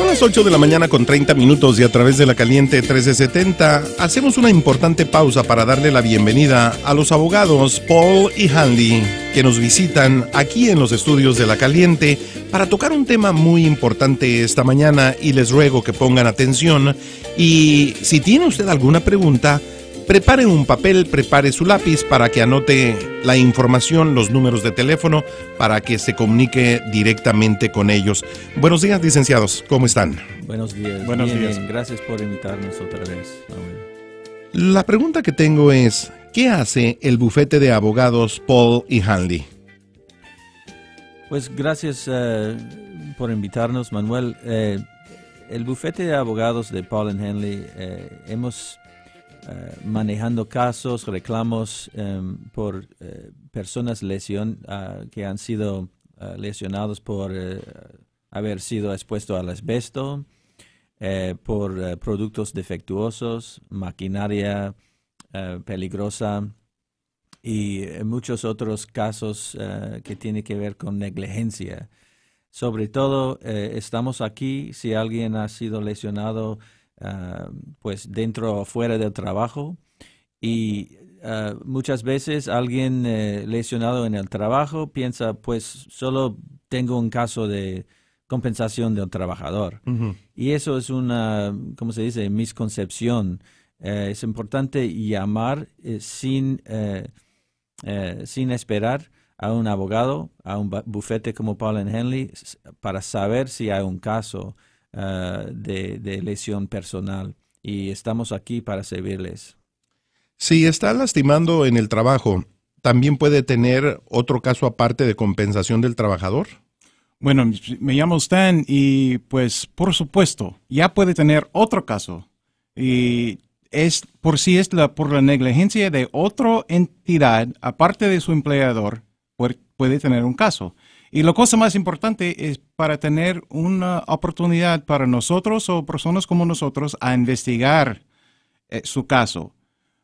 Son las 8 de la mañana con 30 minutos y a través de la caliente 1370 hacemos una importante pausa para darle la bienvenida a los abogados Paul y Hanley que nos visitan aquí en los estudios de la caliente para tocar un tema muy importante esta mañana y les ruego que pongan atención y si tiene usted alguna pregunta, Prepare un papel, prepare su lápiz para que anote la información, los números de teléfono, para que se comunique directamente con ellos. Buenos días, licenciados, ¿cómo están? Buenos días. Buenos días. Gracias por invitarnos otra vez. La pregunta que tengo es, ¿qué hace el bufete de abogados Paul y Hanley? Pues gracias eh, por invitarnos, Manuel. Eh, el bufete de abogados de Paul y Hanley, eh, hemos eh, manejando casos, reclamos em, por eh, personas ah, que han sido ah, lesionados por eh, haber sido expuesto al asbesto, por productos defectuosos, maquinaria peligrosa y muchos otros casos que tienen que ver con negligencia. Sobre todo, estamos aquí si alguien ha sido lesionado Ah, pues dentro o fuera del trabajo. Y ah, muchas veces alguien eh, lesionado en el trabajo piensa, pues solo tengo un caso de compensación del trabajador. Y eso es una, como se dice?, misconcepción. Eh, es importante llamar eh, sin, sin esperar a un abogado, a un bufete como Paul Henley, para saber si hay un caso. Eh, de, lesión personal y estamos aquí para servirles. Si está lastimando en el trabajo, ¿también puede tener otro caso aparte de compensación del trabajador? Bueno, me llamo Stan y pues por supuesto, ya puede tener otro caso. Y es por si es por la negligencia de otra entidad aparte de su empleador, puede tener un caso. Y lo cosa más importante es para tener una oportunidad para nosotros o personas como nosotros a investigar eh, su caso.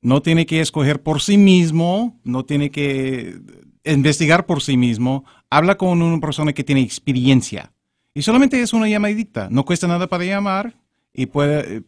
No tiene que escoger por sí mismo, no tiene que eh, investigar por sí mismo. Habla con una persona que tiene experiencia. Y solamente es una llamadita. No cuesta nada para llamar y puede,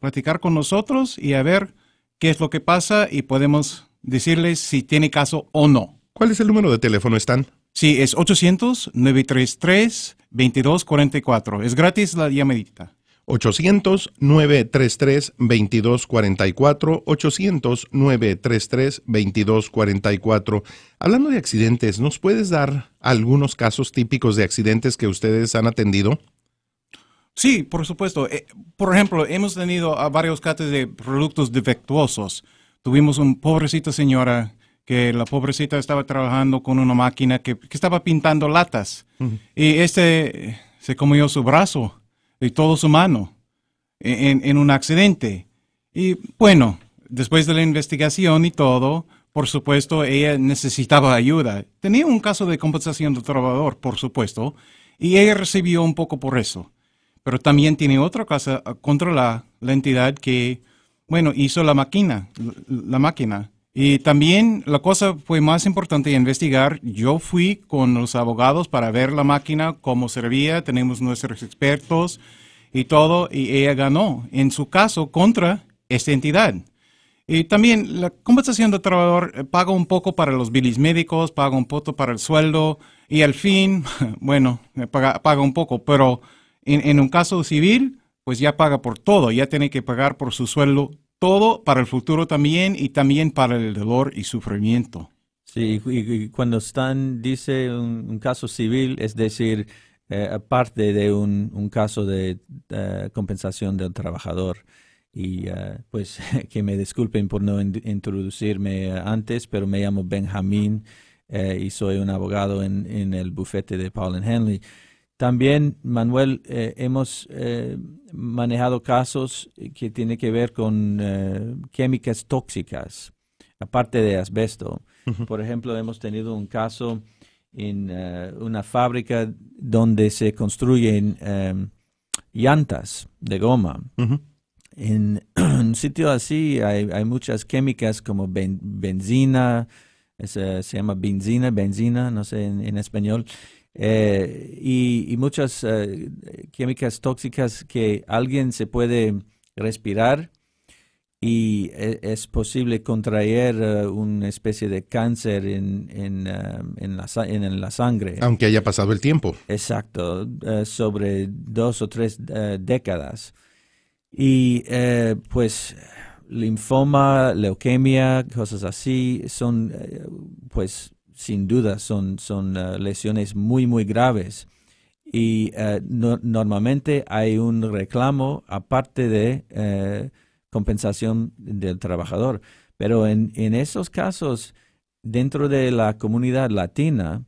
platicar con nosotros y a ver qué es lo que pasa y podemos decirles si tiene caso o no. ¿Cuál es el número de teléfono, Stan? Sí, es 800-933-2244. Es gratis la llamadita. 800-933-2244, 800-933-2244. Hablando de accidentes, ¿nos puedes dar algunos casos típicos de accidentes que ustedes han atendido? Sí, por supuesto. Eh, por ejemplo, hemos tenido varios casos de productos defectuosos. Tuvimos un pobrecito señora que la pobrecita estaba trabajando con una máquina que, estaba pintando latas. Y este eh, se comió su brazo y todo su mano en, un accidente. Y bueno, después de la investigación y todo, por supuesto, ella necesitaba ayuda. Tenía un caso de compensación de trabajador, por supuesto, y ella recibió un poco por eso. Pero también tiene otro caso contra la, entidad que, bueno, hizo la máquina, la máquina y también la cosa fue más importante investigar. Yo fui con los abogados para ver la máquina, cómo servía, tenemos nuestros expertos y todo, y ella ganó en su caso contra esta entidad. Y también la compensación del trabajador eh, paga un poco para los bilis médicos, paga un poco para el sueldo y al fin, bueno, eh, paga, paga un poco, pero en, en un caso civil, pues ya paga por todo, ya tiene que pagar por su sueldo todo para el futuro también y también para el dolor y sufrimiento. Sí, y, cuando están, dice un, caso civil, es decir, eh, aparte de un, un caso de eh, compensación compensación del trabajador. Y eh, pues que me disculpen por no introducirme antes, pero me llamo Benjamín y soy un abogado en, en el bufete de Paul and Henley. También, Manuel, eh, hemos eh, manejado casos que tienen que ver con eh, químicas tóxicas, aparte de asbesto. Por ejemplo, hemos tenido un caso en una fábrica donde se construyen em, llantas de goma. En un sitio así hay, muchas químicas como benzina, se llama benzina, benzina, no sé en español eh, y, muchas eh, químicas tóxicas que alguien se puede respirar y eh, es, posible contraer una especie de cáncer en, en, la, sangre. Aunque haya pasado el tiempo. Exacto, sobre dos o tres décadas. Y pues linfoma, leucemia, cosas así, son pues sin duda son, eh, lesiones muy, muy graves. Y eh, normalmente hay un reclamo aparte de eh, compensación del trabajador. Pero en, en, esos casos, dentro de la comunidad latina,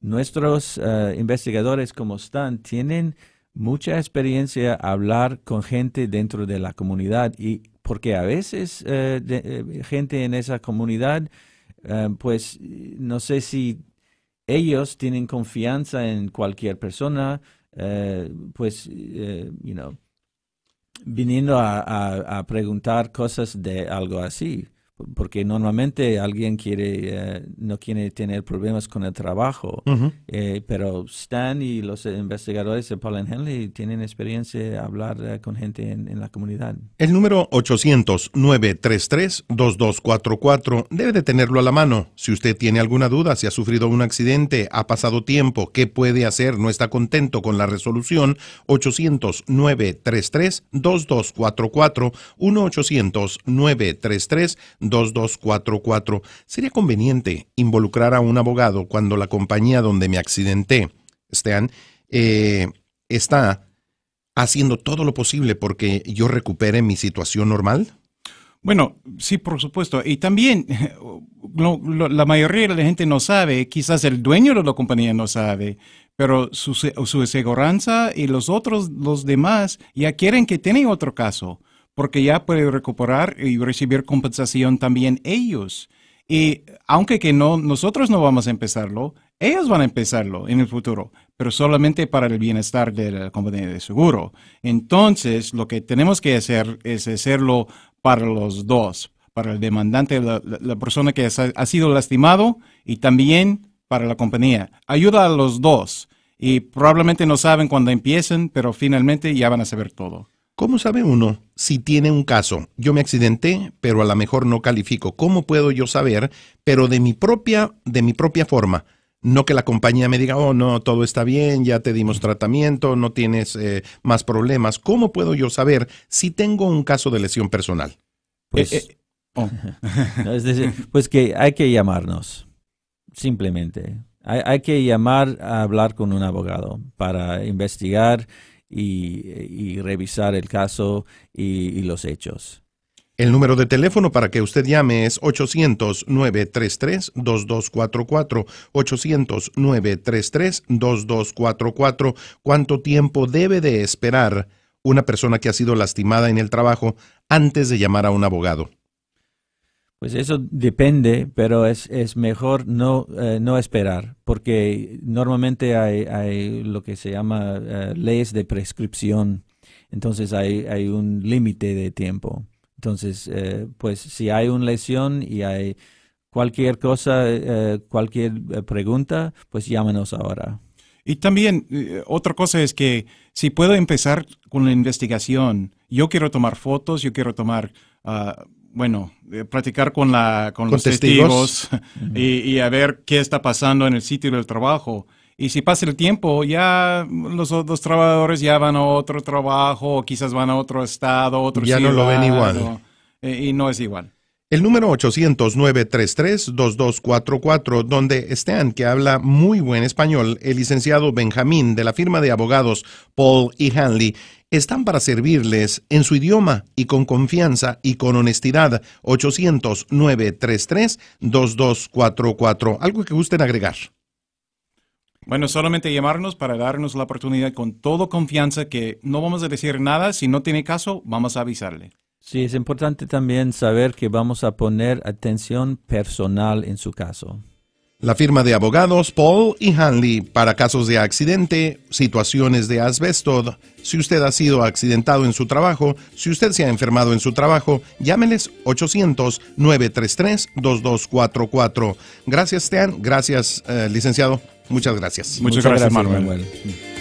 nuestros investigadores como están tienen mucha experiencia hablar con gente dentro de la comunidad y porque a veces gente en esa comunidad Em, pues no sé si ellos tienen confianza en cualquier persona, eh, pues, eh, you know, viniendo a, a, preguntar cosas de algo así porque normalmente alguien quiere eh, no quiere tener problemas con el trabajo, eh, pero Stan y los investigadores de Paul Henley tienen experiencia de hablar eh, con gente en, la comunidad. El número 800-933-2244 debe de tenerlo a la mano. Si usted tiene alguna duda, si ha sufrido un accidente, ha pasado tiempo, ¿qué puede hacer? ¿No está contento con la resolución? 800-933-2244, 800 933 2244. Sería conveniente involucrar a un abogado cuando la compañía donde me accidenté, Stan, eh, está haciendo todo lo posible porque yo recupere mi situación normal? Bueno, sí, por supuesto. Y también la mayoría de la gente no sabe, quizás el dueño de la compañía no sabe, pero su, su aseguranza y los otros, los demás, ya quieren que tengan otro caso porque ya pueden recuperar y recibir compensación también ellos. Y aunque que no, nosotros no vamos a empezarlo, ellos van a empezarlo en el futuro, pero solamente para el bienestar de la compañía de seguro. Entonces, lo que tenemos que hacer es hacerlo para los dos, para el demandante, la, persona que ha sido lastimado y también para la compañía. Ayuda a los dos y probablemente no saben cuándo empiecen, pero finalmente ya van a saber todo. ¿Cómo sabe uno si tiene un caso? Yo me accidenté, pero a lo mejor no califico. ¿Cómo puedo yo saber? Pero de mi propia, de mi propia forma. No que la compañía me diga, oh, no, todo está bien, ya te dimos tratamiento, no tienes eh, más problemas. ¿Cómo puedo yo saber si tengo un caso de lesión personal? Pues, eh, eh, oh. pues que hay que llamarnos, simplemente. hay que llamar a hablar con un abogado para investigar y, revisar el caso y, los hechos. El número de teléfono para que usted llame es 800-933-2244. 800-933-2244. ¿Cuánto tiempo debe de esperar una persona que ha sido lastimada en el trabajo antes de llamar a un abogado? Pues eso depende, pero es, mejor no, eh, no esperar, porque normalmente hay, lo que se llama eh, leyes de prescripción, entonces hay, hay un límite de tiempo. Entonces, eh, pues si hay una lesión y hay cualquier cosa, cualquier pregunta, pues llámenos ahora. Y también otra cosa es que si puedo empezar con la investigación, yo quiero tomar fotos, yo quiero tomar ah, bueno, eh, practicar con, la, con, los testigos, y, y, a ver qué está pasando en el sitio del trabajo. Y si pasa el tiempo, ya los, otros trabajadores ya van a otro trabajo, o quizás van a otro estado, otro Ya no lo ven igual. Eh, y no es igual. El número 809 33 2244 donde Stan, que habla muy buen español, el licenciado Benjamín de la firma de abogados Paul y Hanley, están para servirles en su idioma y con confianza y con honestidad. 809-33-2244. ¿Algo que gusten agregar? Bueno, solamente llamarnos para darnos la oportunidad con toda confianza que no vamos a decir nada. Si no tiene caso, vamos a avisarle. Sí, es importante también saber que vamos a poner atención personal en su caso. La firma de abogados Paul y Hanley para casos de accidente, situaciones de asbesto, si usted ha sido accidentado en su trabajo, si usted se ha enfermado en su trabajo, llámenles 800-933-2244. Gracias, Tean. Gracias, eh, licenciado. Muchas gracias. Muchas, gracias, Manuel.